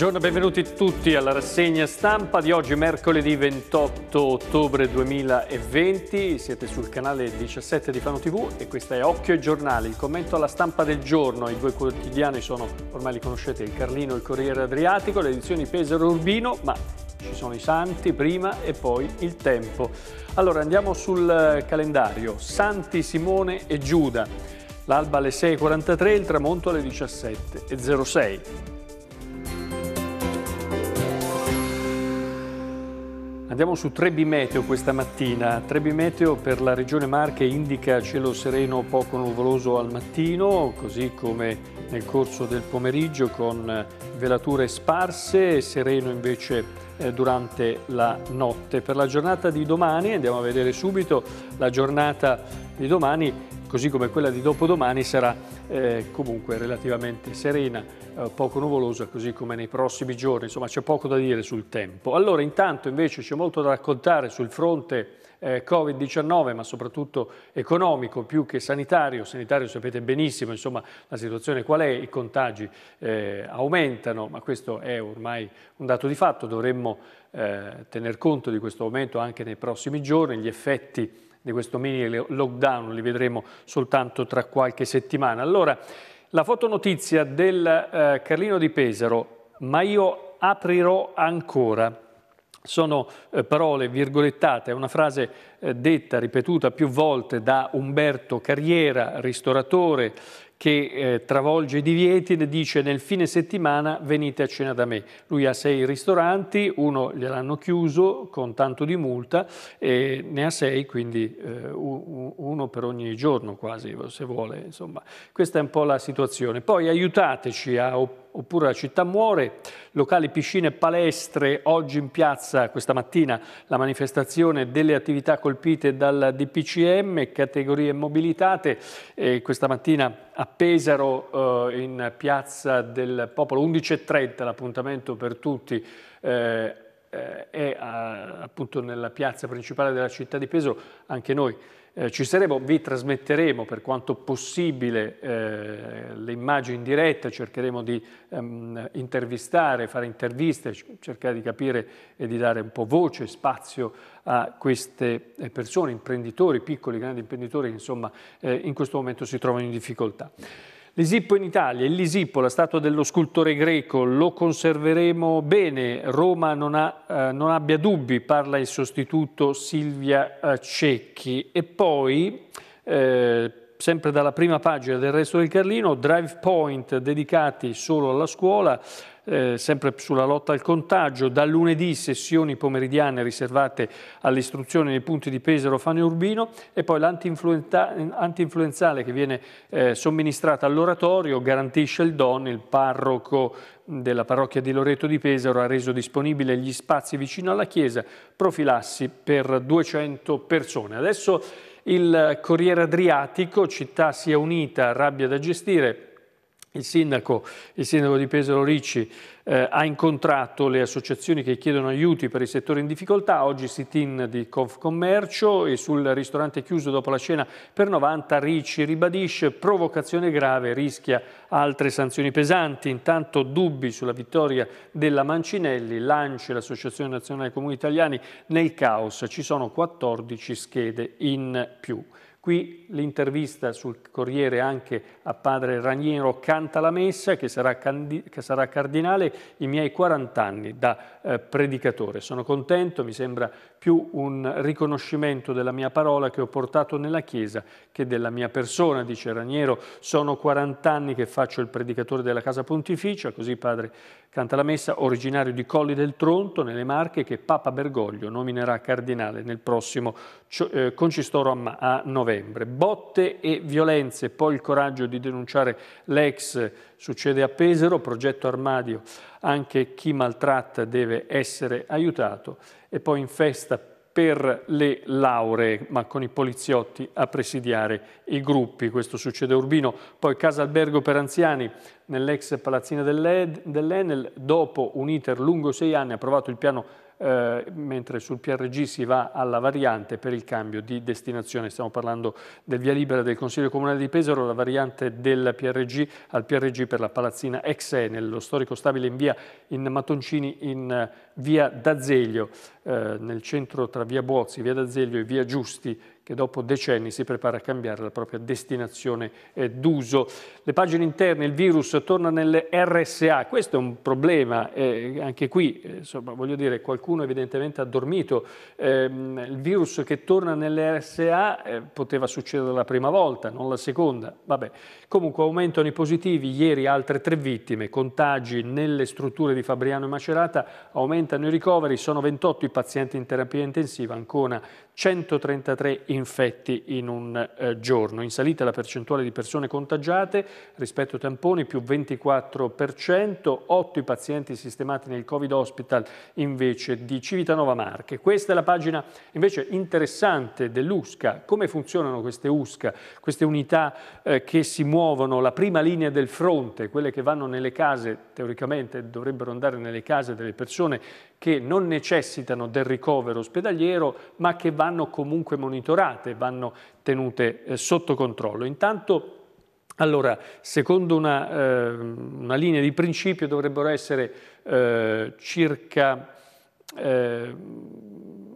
Buongiorno benvenuti tutti alla rassegna stampa di oggi mercoledì 28 ottobre 2020. Siete sul canale 17 di Fano TV e questa è Occhio e Giornale, il commento alla stampa del giorno. I due quotidiani sono, ormai li conoscete, il Carlino e il Corriere Adriatico, le edizioni Pesaro Urbino, ma ci sono i Santi prima e poi il Tempo. Allora andiamo sul eh, calendario. Santi, Simone e Giuda. L'alba alle 6.43, il tramonto alle 17.06. Andiamo su Trebi Meteo questa mattina. Trebi Meteo per la regione Marche indica cielo sereno poco nuvoloso al mattino, così come nel corso del pomeriggio con eh, velature sparse, e sereno invece eh, durante la notte. Per la giornata di domani, andiamo a vedere subito, la giornata di domani, così come quella di dopodomani, sarà eh, comunque relativamente serena, eh, poco nuvolosa, così come nei prossimi giorni. Insomma, c'è poco da dire sul tempo. Allora, intanto invece c'è molto da raccontare sul fronte eh, Covid-19, ma soprattutto economico più che sanitario. Sanitario sapete benissimo, insomma, la situazione qual è? I contagi eh, aumentano, ma questo è ormai un dato di fatto. Dovremmo eh, tener conto di questo aumento anche nei prossimi giorni. Gli effetti di questo mini lockdown, li vedremo soltanto tra qualche settimana. Allora, la fotonotizia del eh, Carlino di Pesaro, ma io aprirò ancora. Sono eh, parole virgolettate, è una frase eh, detta, ripetuta più volte da Umberto Carriera, ristoratore che eh, travolge i divieti e dice nel fine settimana venite a cena da me. Lui ha sei ristoranti, uno gliel'hanno chiuso con tanto di multa e ne ha sei, quindi eh, uno per ogni giorno quasi, se vuole. Insomma. Questa è un po' la situazione. Poi aiutateci a operare oppure la città muore, locali, piscine, palestre, oggi in piazza, questa mattina, la manifestazione delle attività colpite dal DPCM, categorie mobilitate, e questa mattina a Pesaro eh, in piazza del Popolo 11.30 l'appuntamento per tutti, eh, appunto nella piazza principale della città di Peso, anche noi eh, ci saremo, vi trasmetteremo per quanto possibile eh, le immagini in diretta, cercheremo di ehm, intervistare, fare interviste, cercare di capire e di dare un po' voce, spazio a queste eh, persone, imprenditori, piccoli, grandi imprenditori che insomma eh, in questo momento si trovano in difficoltà. L'Isippo in Italia, il Lisippo, la statua dello scultore greco, lo conserveremo bene, Roma non, ha, eh, non abbia dubbi, parla il sostituto Silvia eh, Cecchi. E poi eh, sempre dalla prima pagina del resto del Carlino, drive point dedicati solo alla scuola, eh, sempre sulla lotta al contagio, da lunedì sessioni pomeridiane riservate all'istruzione nei punti di Pesaro, Fano e Urbino e poi l'antinfluenzale che viene eh, somministrata all'oratorio garantisce il don, il parroco della parrocchia di Loreto di Pesaro ha reso disponibile gli spazi vicino alla chiesa, profilassi per 200 persone. Adesso il Corriere Adriatico, città sia unita, rabbia da gestire, il sindaco, il sindaco, di Pesaro Ricci eh, ha incontrato le associazioni che chiedono aiuti per il settore in difficoltà, oggi sit-in di Confcommercio e sul ristorante chiuso dopo la cena per 90 Ricci ribadisce provocazione grave, rischia altre sanzioni pesanti, intanto dubbi sulla vittoria della Mancinelli, lancia l'Associazione Nazionale Comuni Italiani, nel caos ci sono 14 schede in più. Qui l'intervista sul Corriere anche a padre Raniero Canta la Messa, che sarà, che sarà cardinale, i miei 40 anni da eh, predicatore. Sono contento, mi sembra più un riconoscimento della mia parola che ho portato nella Chiesa che della mia persona, dice Raniero. Sono 40 anni che faccio il predicatore della Casa Pontificia, così padre Canta la Messa, originario di Colli del Tronto, nelle Marche, che Papa Bergoglio nominerà cardinale nel prossimo eh, concistoro a, a novembre novembre. Botte e violenze, poi il coraggio di denunciare l'ex, succede a Pesaro, progetto Armadio, anche chi maltratta deve essere aiutato e poi in festa per le lauree, ma con i poliziotti a presidiare i gruppi. Questo succede a Urbino. Poi casa albergo per anziani nell'ex palazzina dell'Enel. Dopo un iter lungo sei anni ha approvato il piano eh, mentre sul PRG si va alla variante per il cambio di destinazione. Stiamo parlando del via libera del Consiglio Comunale di Pesaro, la variante del PRG al PRG per la palazzina ex nello storico stabile in via in Matoncini in eh, via D'Azeglio. Eh, nel centro tra via Buozzi, via D'Azeglio e via Giusti, che dopo decenni si prepara a cambiare la propria destinazione eh, d'uso. Le pagine interne, il virus torna nelle RSA, questo è un problema, eh, anche qui, eh, insomma, voglio dire, qualcuno evidentemente ha dormito, ehm, il virus che torna nelle RSA eh, poteva succedere la prima volta, non la seconda, vabbè. Comunque aumentano i positivi, ieri altre tre vittime, contagi nelle strutture di Fabriano e Macerata, aumentano i ricoveri, sono 28 i pazienti pazienti in terapia intensiva, ancora 133 infetti in un eh, giorno. In salita la percentuale di persone contagiate rispetto ai tamponi più 24%, 8 i pazienti sistemati nel Covid Hospital invece di Civitanova Marche. Questa è la pagina invece interessante dell'USCA, come funzionano queste USCA, queste unità eh, che si muovono, la prima linea del fronte, quelle che vanno nelle case, teoricamente dovrebbero andare nelle case delle persone che non necessitano del ricovero ospedaliero ma che vanno vanno comunque monitorate, vanno tenute eh, sotto controllo. Intanto allora, secondo una, eh, una, linea di principio dovrebbero essere eh, circa eh,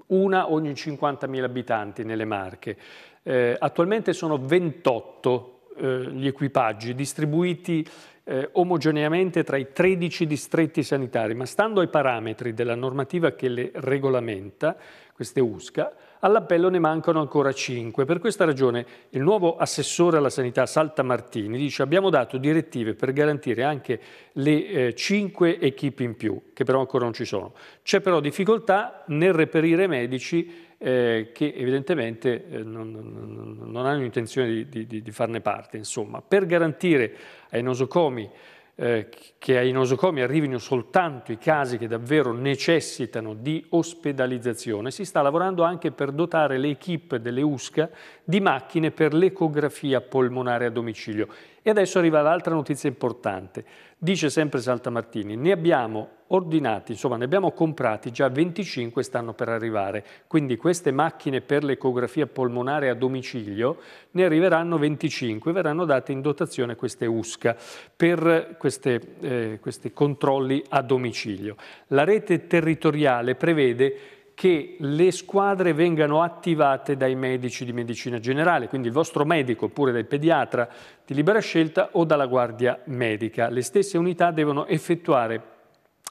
una ogni 50.000 abitanti nelle Marche. Eh, attualmente sono 28 eh, gli equipaggi distribuiti eh, omogeneamente tra i 13 distretti sanitari, ma stando ai parametri della normativa che le regolamenta, queste USCA, all'appello ne mancano ancora 5. Per questa ragione il nuovo assessore alla sanità Salta Martini dice abbiamo dato direttive per garantire anche le eh, cinque equip in più, che però ancora non ci sono. C'è però difficoltà nel reperire medici eh, che evidentemente eh, non, non, non, hanno intenzione di, di, di farne parte. Insomma. Per garantire ai nosocomi eh, che ai nosocomi arrivino soltanto i casi che davvero necessitano di ospedalizzazione, si sta lavorando anche per dotare le equip delle USCA di macchine per l'ecografia polmonare a domicilio. E adesso arriva l'altra notizia importante. Dice sempre Saltamartini, ne abbiamo ordinati, insomma ne abbiamo comprati già 25 stanno per arrivare, quindi queste macchine per l'ecografia polmonare a domicilio ne arriveranno 25, verranno date in dotazione queste USCA per queste, eh, questi controlli a domicilio. La rete territoriale prevede che le squadre vengano attivate dai medici di medicina generale, quindi il vostro medico oppure dal pediatra di libera scelta o dalla guardia medica. Le stesse unità devono effettuare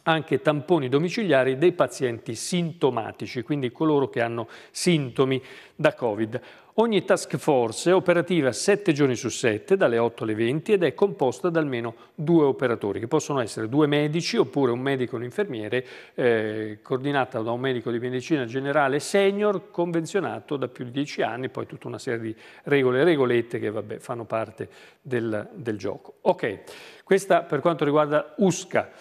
anche tamponi domiciliari dei pazienti sintomatici, quindi coloro che hanno sintomi da Covid. Ogni task force è operativa 7 giorni su 7, dalle 8 alle 20, ed è composta da almeno due operatori, che possono essere due medici oppure un medico e un infermiere, eh, coordinata da un medico di medicina generale senior, convenzionato da più di 10 anni, poi tutta una serie di regole e regolette che vabbè, fanno parte del, del gioco. Ok, questa per quanto riguarda USCA.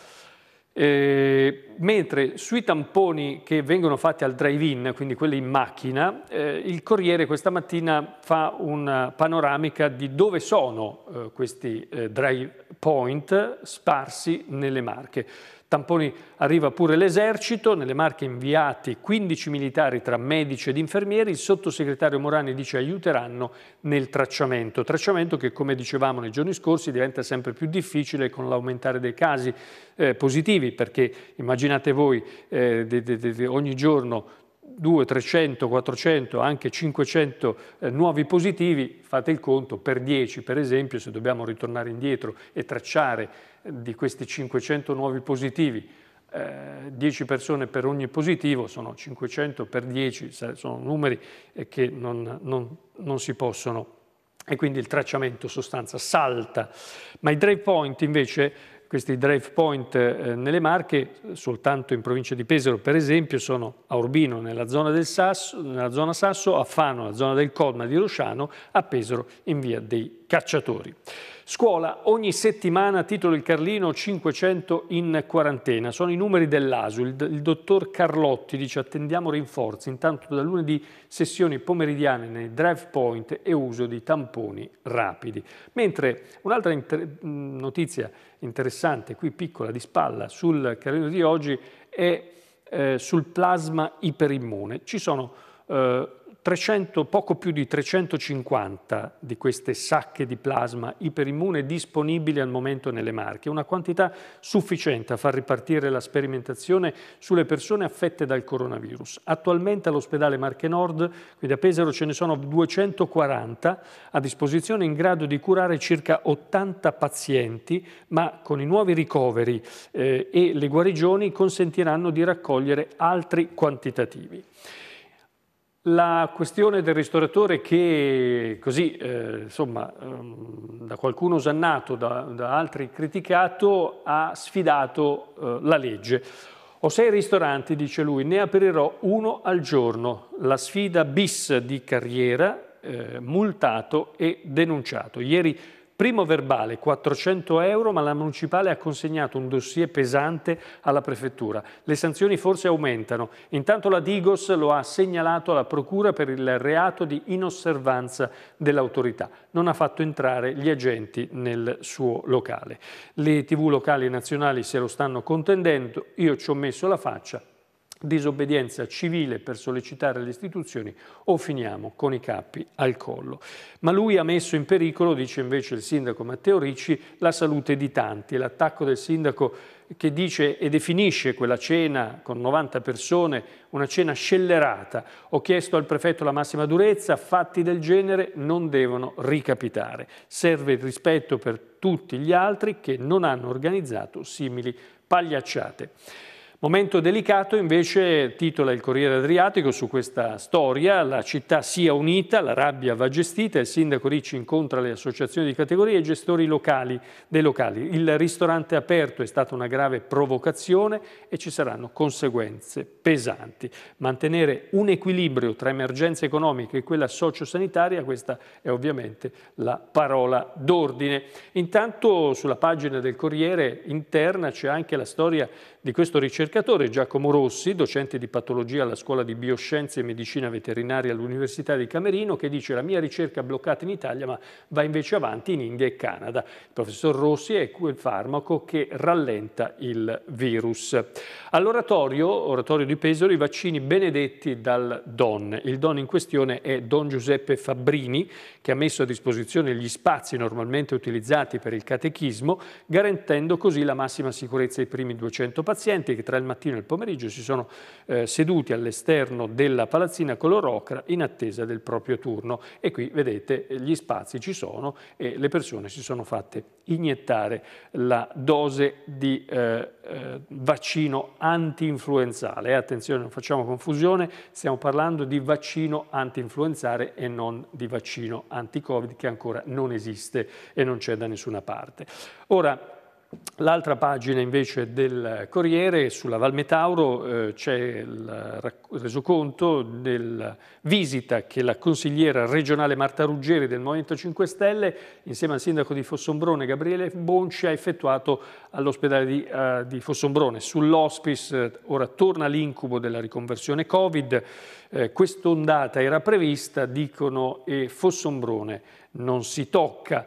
Eh, mentre sui tamponi che vengono fatti al drive-in, quindi quelli in macchina, eh, il Corriere questa mattina fa una panoramica di dove sono eh, questi eh, drive point sparsi nelle Marche. Tamponi arriva pure l'esercito, nelle Marche inviati 15 militari tra medici ed infermieri, il sottosegretario Morani dice aiuteranno nel tracciamento, tracciamento che come dicevamo nei giorni scorsi diventa sempre più difficile con l'aumentare dei casi eh, positivi perché immaginate voi eh, de, de, de, ogni giorno 200, 300, 400, anche 500 eh, nuovi positivi, fate il conto, per 10 per esempio, se dobbiamo ritornare indietro e tracciare eh, di questi 500 nuovi positivi, eh, 10 persone per ogni positivo, sono 500 per 10, sono numeri eh, che non, non, non si possono e quindi il tracciamento sostanza salta. Ma i drive point invece questi drive point eh, nelle Marche, soltanto in provincia di Pesaro per esempio, sono a Urbino nella zona, Sasso, nella zona Sasso, a Fano nella zona del Colma di Rosciano, a Pesaro in via dei cacciatori. Scuola, ogni settimana titolo il Carlino 500 in quarantena. Sono i numeri dell'ASU. Il, il, dottor Carlotti dice attendiamo rinforzi. Intanto da lunedì sessioni pomeridiane nei drive point e uso di tamponi rapidi. Mentre un'altra inter notizia interessante, qui piccola di spalla, sul Carlino di oggi è eh, sul plasma iperimmune. Ci sono eh, 300, poco più di 350 di queste sacche di plasma iperimmune disponibili al momento nelle marche, una quantità sufficiente a far ripartire la sperimentazione sulle persone affette dal coronavirus. Attualmente all'ospedale Marche Nord, quindi a Pesaro, ce ne sono 240 a disposizione in grado di curare circa 80 pazienti, ma con i nuovi ricoveri eh, e le guarigioni consentiranno di raccogliere altri quantitativi. La questione del ristoratore che così, eh, insomma, ehm, da qualcuno osannato, da, da, altri criticato, ha sfidato eh, la legge. Ho sei ristoranti, dice lui, ne aprirò uno al giorno. La sfida bis di carriera, eh, multato e denunciato. Ieri Primo verbale, 400 euro, ma la municipale ha consegnato un dossier pesante alla prefettura. Le sanzioni forse aumentano. Intanto la Digos lo ha segnalato alla procura per il reato di inosservanza dell'autorità. Non ha fatto entrare gli agenti nel suo locale. Le tv locali e nazionali se lo stanno contendendo. Io ci ho messo la faccia, disobbedienza civile per sollecitare le istituzioni o finiamo con i capi al collo. Ma lui ha messo in pericolo, dice invece il sindaco Matteo Ricci, la salute di tanti. L'attacco del sindaco che dice e definisce quella cena con 90 persone una cena scellerata. Ho chiesto al prefetto la massima durezza, fatti del genere non devono ricapitare. Serve il rispetto per tutti gli altri che non hanno organizzato simili pagliacciate. Momento delicato invece titola il Corriere Adriatico su questa storia, la città sia unita, la rabbia va gestita, il sindaco Ricci incontra le associazioni di categoria e i gestori locali dei locali. Il ristorante aperto è stata una grave provocazione e ci saranno conseguenze pesanti. Mantenere un equilibrio tra emergenza economica e quella sociosanitaria, questa è ovviamente la parola d'ordine. Intanto sulla pagina del Corriere interna c'è anche la storia di questo ricercatore ricercatore Giacomo Rossi, docente di patologia alla Scuola di Bioscienze e Medicina Veterinaria all'Università di Camerino, che dice la mia ricerca è bloccata in Italia ma va invece avanti in India e Canada. Il professor Rossi è quel farmaco che rallenta il virus. All'oratorio, oratorio di Pesaro, i vaccini benedetti dal Don. Il Don in questione è Don Giuseppe Fabbrini, che ha messo a disposizione gli spazi normalmente utilizzati per il catechismo, garantendo così la massima sicurezza ai primi 200 pazienti che tra il il mattino e il pomeriggio si sono eh, seduti all'esterno della palazzina color ocra in attesa del proprio turno e qui vedete gli spazi ci sono e le persone si sono fatte iniettare la dose di eh, eh vaccino anti-influenzale. attenzione, non facciamo confusione, stiamo parlando di vaccino anti-influenzale e non di vaccino anti-covid che ancora non esiste e non c'è da nessuna parte. Ora, L'altra pagina invece del Corriere, sulla Val Metauro, eh, c'è il resoconto della visita che la consigliera regionale Marta Ruggeri del Movimento 5 Stelle, insieme al sindaco di Fossombrone Gabriele Bonci, ha effettuato all'ospedale di, eh, di, Fossombrone. Sull'hospice eh, ora torna l'incubo della riconversione Covid, eh, quest'ondata era prevista, dicono, e Fossombrone non si tocca.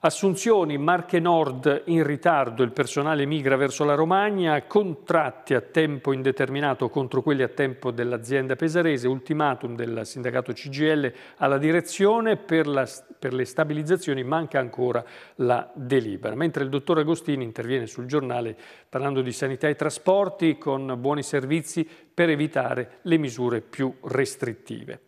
Assunzioni, Marche Nord in ritardo, il personale migra verso la Romagna, contratti a tempo indeterminato contro quelli a tempo dell'azienda pesarese, ultimatum del sindacato CGL alla direzione, per, la, per, le stabilizzazioni manca ancora la delibera. Mentre il dottor Agostini interviene sul giornale parlando di sanità e trasporti con buoni servizi per evitare le misure più restrittive.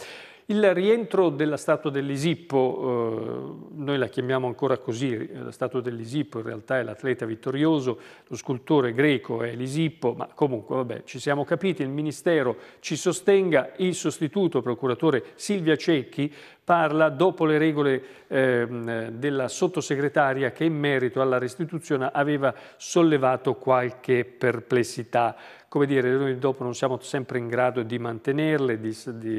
Il rientro della statua dell'Isippo, eh, noi la chiamiamo ancora così, la statua dell'Isippo in realtà è l'atleta vittorioso, lo scultore greco è l'Isippo, ma comunque vabbè, ci siamo capiti, il Ministero ci sostenga, il sostituto procuratore Silvia Cecchi parla dopo le regole eh, della sottosegretaria che in merito alla restituzione aveva sollevato qualche perplessità come dire, noi dopo non siamo sempre in grado di mantenerle di, di,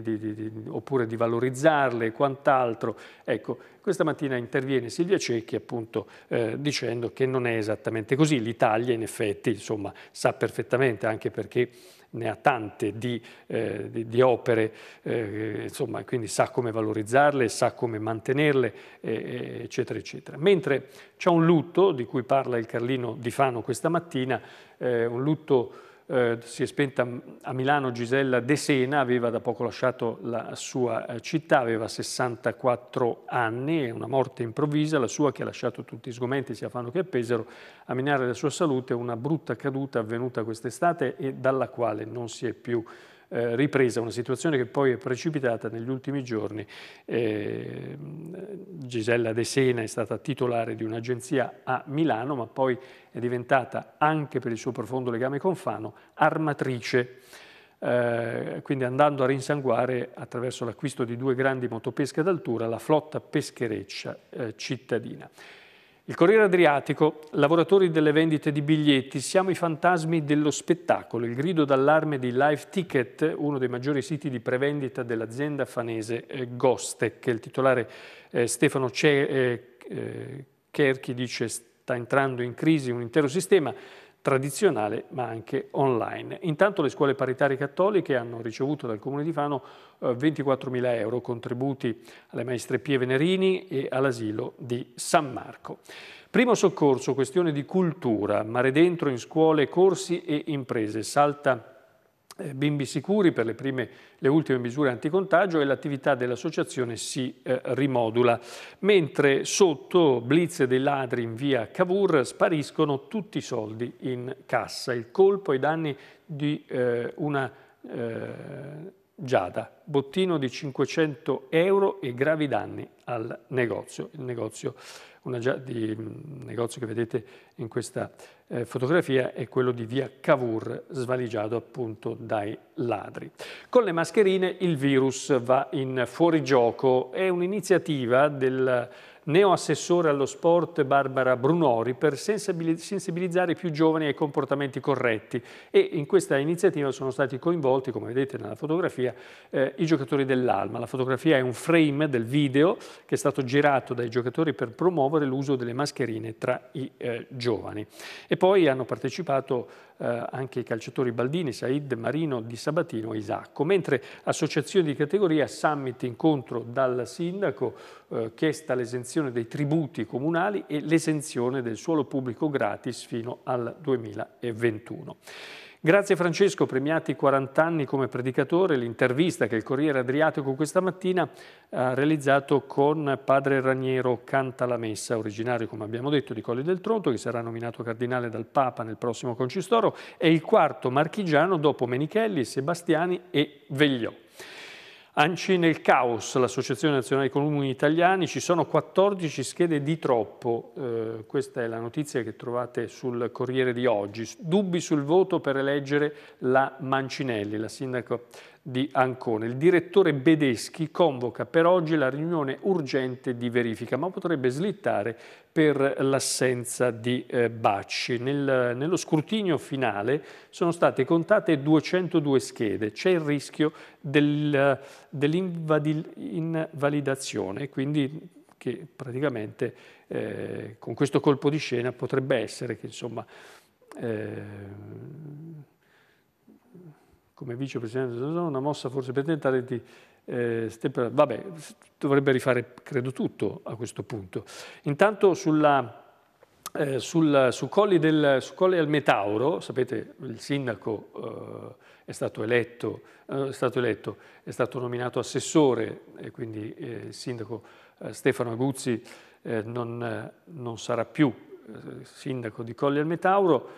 di, oppure di valorizzarle e quant'altro. Ecco, questa mattina interviene Silvia Cecchi appunto eh, dicendo che non è esattamente così. L'Italia in effetti insomma, sa perfettamente anche perché ne ha tante di, eh, di, di opere, eh, insomma, quindi sa come valorizzarle, sa come mantenerle, eh, eccetera, eccetera. Mentre c'è un lutto di cui parla il Carlino Di Fano questa mattina, eh, un lutto eh, si è spenta a Milano Gisella De Sena, aveva da poco lasciato la sua eh, città, aveva 64 anni, è una morte improvvisa, la sua che ha lasciato tutti sgomenti sia a Fano che a Pesaro, a minare la sua salute una brutta caduta avvenuta quest'estate e dalla quale non si è più eh, ripresa, una situazione che poi è precipitata negli ultimi giorni. Eh, Gisella De Sena è stata titolare di un'agenzia a Milano, ma poi è diventata, anche per il suo profondo legame con Fano, armatrice. Eh, quindi andando a rinsanguare attraverso l'acquisto di due grandi motopesche d'altura la flotta peschereccia eh, cittadina. Il Corriere Adriatico, lavoratori delle vendite di biglietti, siamo i fantasmi dello spettacolo, il grido d'allarme di Live Ticket, uno dei maggiori siti di prevendita dell'azienda fanese eh, Gostec. Il titolare eh, Stefano Ce eh, eh, Cherchi dice sta entrando in crisi un intero sistema tradizionale ma anche online. Intanto le scuole paritarie cattoliche hanno ricevuto dal Comune di Fano 24.000 eh, euro contributi alle maestre Pie Venerini e all'asilo di San Marco. Primo soccorso, questione di cultura, mare dentro in scuole, corsi e imprese, salta eh, bimbi sicuri per le, prime, le, ultime misure anticontagio e l'attività dell'associazione si eh, rimodula. Mentre sotto blitz dei ladri in via Cavour spariscono tutti i soldi in cassa. Il colpo e i danni di eh, una... Eh, Giada, bottino di 500 euro e gravi danni al negozio. Il negozio, di, mm, negozio che vedete in questa eh, fotografia è quello di via Cavour, svaligiato appunto dai ladri. Con le mascherine il virus va in fuorigioco. È un'iniziativa del neoassessore allo sport Barbara Brunori per sensibilizzare i più giovani ai comportamenti corretti e in questa iniziativa sono stati coinvolti, come vedete nella fotografia, eh, i giocatori dell'Alma. La fotografia è un frame del video che è stato girato dai giocatori per promuovere l'uso delle mascherine tra i eh, giovani. E poi hanno partecipato eh, anche i calciatori Baldini, Said, Marino, Di Sabatino e Isacco, mentre associazioni di categoria, summit, incontro dal sindaco, eh, chiesta l'esenzione dei tributi comunali e l'esenzione del suolo pubblico gratis fino al 2021. Grazie Francesco, premiati 40 anni come predicatore, l'intervista che il Corriere Adriatico questa mattina ha realizzato con padre Raniero Canta la Messa, originario come abbiamo detto di Colli del Tronto, che sarà nominato cardinale dal Papa nel prossimo concistoro, e il quarto marchigiano dopo Menichelli, Sebastiani e Vegliò. ANCI nel caos, l'Associazione Nazionale dei Comuni Italiani, ci sono 14 schede di troppo, eh, questa è la notizia che trovate sul Corriere di oggi, dubbi sul voto per eleggere la Mancinelli, la sindaco di Ancona. Il direttore Bedeschi convoca per oggi la riunione urgente di verifica, ma potrebbe slittare per l'assenza di eh, Bacci. Nel, nello scrutinio finale sono state contate 202 schede, c'è il rischio del, dell'invalidazione, quindi che praticamente eh, con questo colpo di scena potrebbe essere che insomma... Eh, come vicepresidente una mossa forse per tentare di eh, stemperare. Vabbè, dovrebbe rifare credo tutto a questo punto. Intanto sulla, eh, sul, su, Colli del, su Colli al Metauro, sapete il sindaco eh, è, stato eletto, eh, è stato eletto, è stato nominato assessore e quindi eh, il sindaco eh, Stefano Aguzzi non, non sarà più sindaco di Colli al Metauro,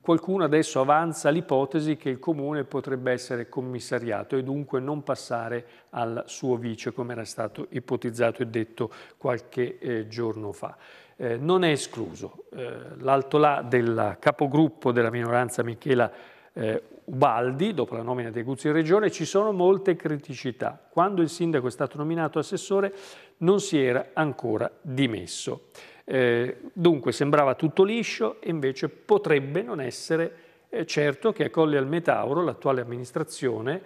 qualcuno adesso avanza l'ipotesi che il comune potrebbe essere commissariato e dunque non passare al suo vice come era stato ipotizzato e detto qualche eh, giorno fa. Eh, non è escluso. Eh, L'altolà del capogruppo della minoranza Michela eh, Ubaldi, dopo la nomina dei Guzzi in Regione, ci sono molte criticità. Quando il sindaco è stato nominato assessore non si era ancora dimesso. Eh, dunque sembrava tutto liscio e invece potrebbe non essere eh, certo che a Colle al Metauro l'attuale amministrazione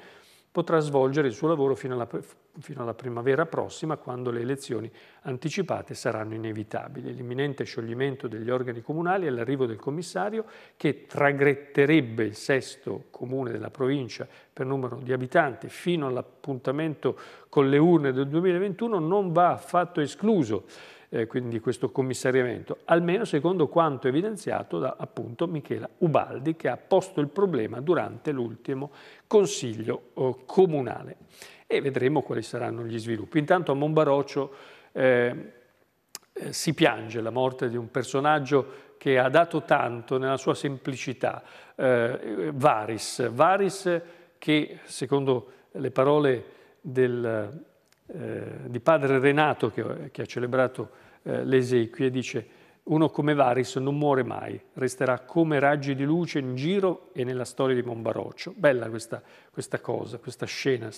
potrà svolgere il suo lavoro fino alla, fino alla primavera prossima quando le elezioni anticipate saranno inevitabili. L'imminente scioglimento degli organi comunali e l'arrivo del commissario che tragretterebbe il sesto comune della provincia per numero di abitanti fino all'appuntamento con le urne del 2021 non va affatto escluso eh, quindi questo commissariamento, almeno secondo quanto evidenziato da appunto Michela Ubaldi che ha posto il problema durante l'ultimo consiglio eh, comunale. E vedremo quali saranno gli sviluppi. Intanto a Monbaroccio eh, eh, si piange la morte di un personaggio che ha dato tanto nella sua semplicità, eh, Varis. Varis che, secondo le parole del eh, di padre Renato che, che ha celebrato eh, le esequie, dice uno come Varis non muore mai, resterà come raggi di luce in giro e nella storia di Monbaroccio. Bella questa, questa cosa, questa scena, eh,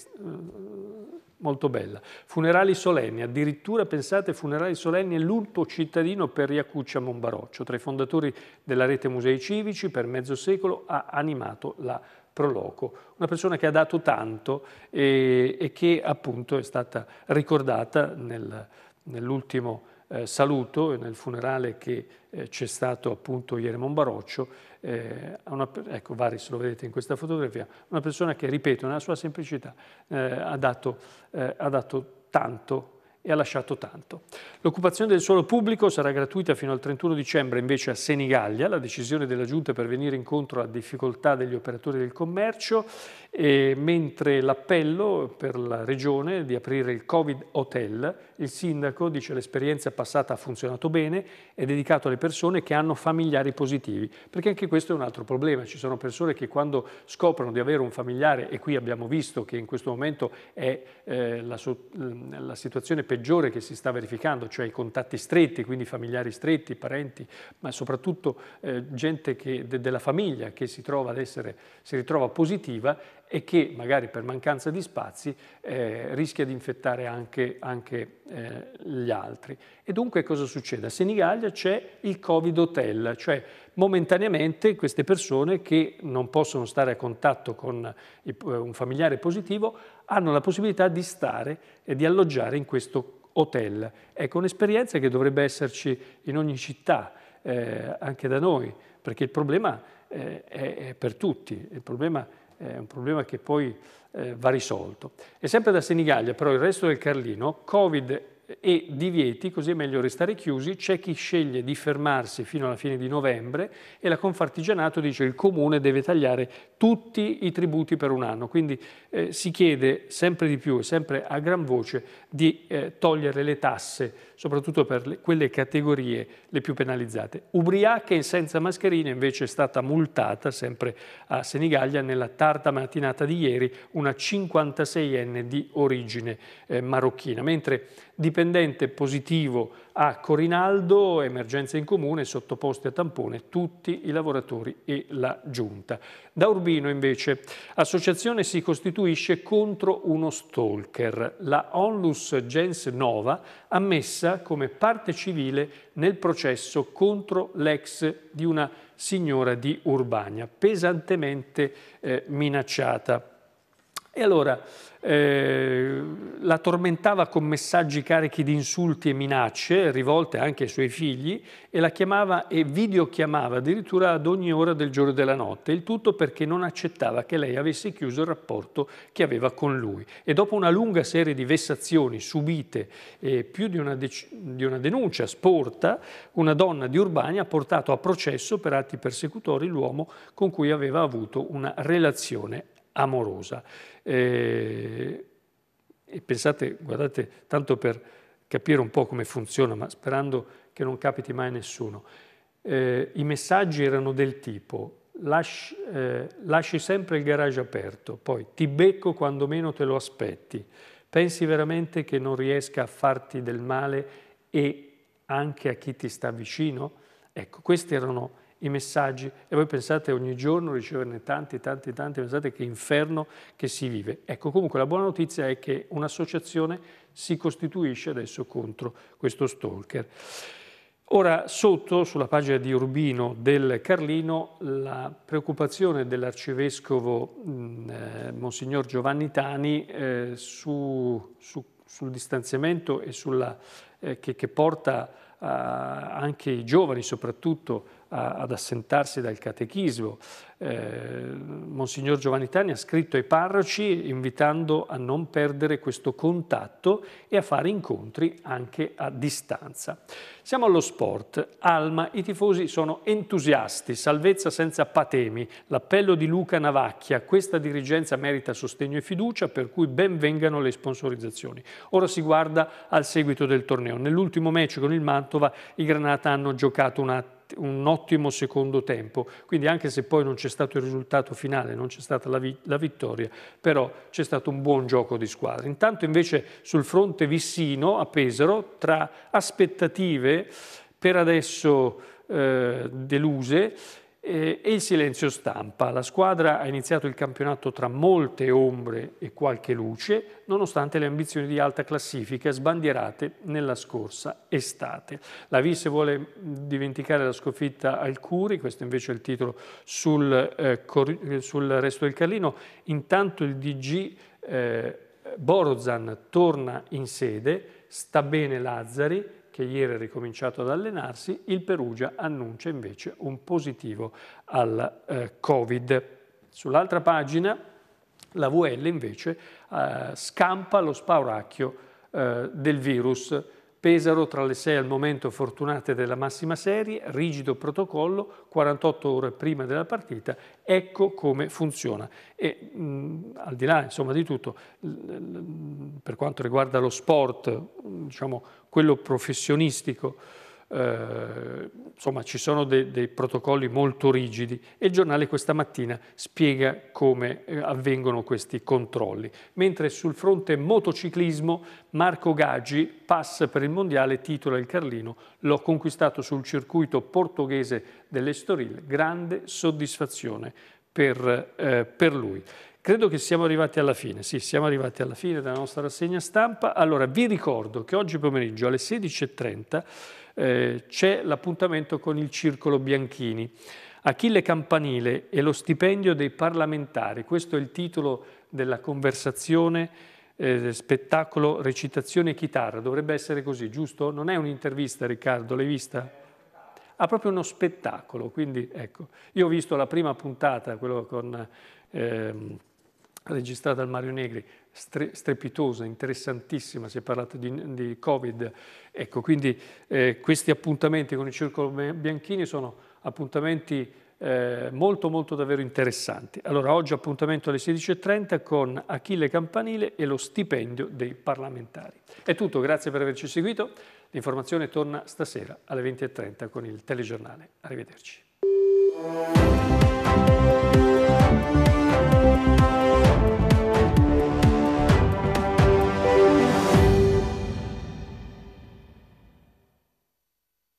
molto bella. Funerali solenni, addirittura pensate funerali solenni e l'urto cittadino per Iacuccia Monbaroccio, tra i fondatori della rete musei civici, per mezzo secolo ha animato la Proloco, una persona che ha dato tanto e, e che appunto è stata ricordata nel, nell'ultimo eh, saluto e nel funerale che eh, c'è stato appunto ieri a Monbaroccio, eh, una, ecco Varis lo vedete in questa fotografia, una persona che ripeto nella sua semplicità eh, ha dato, eh, ha dato tanto e ha lasciato tanto. L'occupazione del suolo pubblico sarà gratuita fino al 31 dicembre invece a Senigallia, la decisione della Giunta per venire incontro alla difficoltà degli operatori del commercio e mentre l'appello per la regione di aprire il Covid Hotel, il sindaco dice l'esperienza passata ha funzionato bene, è dedicato alle persone che hanno familiari positivi, perché anche questo è un altro problema, ci sono persone che quando scoprono di avere un familiare, e qui abbiamo visto che in questo momento è eh, la, la situazione peggiore che si sta verificando, cioè i contatti stretti, quindi familiari stretti, parenti, ma soprattutto eh, gente che, de, della famiglia che si, ad essere, si ritrova positiva, e che magari per mancanza di spazi eh, rischia di infettare anche, anche eh, gli altri. E dunque cosa succede? A Senigallia c'è il Covid Hotel, cioè momentaneamente queste persone che non possono stare a contatto con un familiare positivo hanno la possibilità di stare e di alloggiare in questo hotel. Ecco, un'esperienza che dovrebbe esserci in ogni città, eh, anche da noi, perché il problema eh, è, è per tutti, il problema è un problema che poi eh, va risolto. E sempre da Senigallia, però il resto del Carlino, Covid e divieti, così è meglio restare chiusi, c'è chi sceglie di fermarsi fino alla fine di novembre e la Confartigianato dice che il comune deve tagliare tutti i tributi per un anno, quindi eh, si chiede sempre di più e sempre a gran voce di eh, togliere le tasse, soprattutto per le, quelle categorie le più penalizzate. Ubriaca e senza mascherina invece è stata multata, sempre a Senigallia, nella tarda mattinata di ieri, una 56enne di origine eh, marocchina, mentre dipendente positivo a Corinaldo, emergenza in comune, sottoposti a tampone tutti i lavoratori e la giunta. Da Urbino invece, associazione si costituisce contro uno stalker. La Onlus Gens Nova ammessa come parte civile nel processo contro l'ex di una signora di Urbania, pesantemente eh, minacciata. E allora eh, la tormentava con messaggi carichi di insulti e minacce, rivolte anche ai suoi figli, e la chiamava e videochiamava addirittura ad ogni ora del giorno e della notte, il tutto perché non accettava che lei avesse chiuso il rapporto che aveva con lui. E dopo una lunga serie di vessazioni subite e più di una, di una denuncia sporta, una donna di Urbania ha portato a processo per atti persecutori l'uomo con cui aveva avuto una relazione amorosa. E, eh, e pensate, guardate, tanto per capire un po' come funziona, ma sperando che non capiti mai a nessuno, eh, i messaggi erano del tipo lasci, eh, lasci sempre il garage aperto, poi ti becco quando meno te lo aspetti, pensi veramente che non riesca a farti del male e anche a chi ti sta vicino? Ecco, questi erano i i messaggi e voi pensate ogni giorno riceverne tanti, tanti, tanti, pensate che inferno che si vive. Ecco, comunque la buona notizia è che un'associazione si costituisce adesso contro questo stalker. Ora, sotto, sulla pagina di Urbino del Carlino, la preoccupazione dell'arcivescovo mm, eh, Monsignor Giovanni Tani eh, su, su, sul distanziamento e sulla, eh, che, che, porta eh, anche i giovani soprattutto a, ad assentarsi dal catechismo. Eh, Monsignor Giovanni Tani ha scritto ai parroci invitando a non perdere questo contatto e a fare incontri anche a distanza. Siamo allo sport. Alma, i tifosi sono entusiasti, salvezza senza patemi. L'appello di Luca Navacchia, questa dirigenza merita sostegno e fiducia per cui ben vengano le sponsorizzazioni. Ora si guarda al seguito del torneo. Nell'ultimo match con il Mantova i Granata hanno giocato una un ottimo secondo tempo, quindi anche se poi non c'è stato il risultato finale, non c'è stata la, vi la vittoria, però c'è stato un buon gioco di squadra. Intanto invece sul fronte Vissino, a Pesaro, tra aspettative per adesso eh, deluse eh, e il silenzio stampa. La squadra ha iniziato il campionato tra molte ombre e qualche luce, nonostante le ambizioni di alta classifica sbandierate nella scorsa estate. La Visse vuole dimenticare la sconfitta al Curi, questo invece è il titolo sul, eh, sul resto del Carlino. Intanto il DG eh, Borozan torna in sede, sta bene Lazzari, che ieri ha ricominciato ad allenarsi, il Perugia annuncia invece un positivo al eh, Covid. Sull'altra pagina la VL invece eh, scampa lo spauracchio eh, del virus Pesaro tra le 6 al momento fortunate della massima serie, rigido protocollo, 48 ore prima della partita, ecco come funziona. E mh, al di là insomma, di tutto, per quanto riguarda lo sport, diciamo, quello professionistico, eh, insomma ci sono de dei protocolli molto rigidi e il giornale questa mattina spiega come eh, avvengono questi controlli. Mentre sul fronte motociclismo Marco Gaggi passa per il mondiale, titola il Carlino, l'ho conquistato sul circuito portoghese dell'Estoril, grande soddisfazione per, eh, per lui. Credo che siamo arrivati alla fine, sì, siamo arrivati alla fine della nostra rassegna stampa. Allora, vi ricordo che oggi pomeriggio alle 16.30 eh, c'è l'appuntamento con il Circolo Bianchini. Achille Campanile e lo stipendio dei parlamentari, questo è il titolo della conversazione, eh, spettacolo, recitazione e chitarra, dovrebbe essere così, giusto? Non è un'intervista Riccardo, l'hai vista? Ha proprio uno spettacolo, quindi ecco, io ho visto la prima puntata, quello con... Ehm, registrata al Mario Negri, stre strepitosa, interessantissima, si è parlato di, di Covid. Ecco, quindi eh, questi appuntamenti con il Circolo Bianchini sono appuntamenti eh, molto molto davvero interessanti. Allora oggi appuntamento alle 16.30 con Achille Campanile e lo stipendio dei parlamentari. È tutto, grazie per averci seguito. L'informazione torna stasera alle 20.30 con il telegiornale. Arrivederci.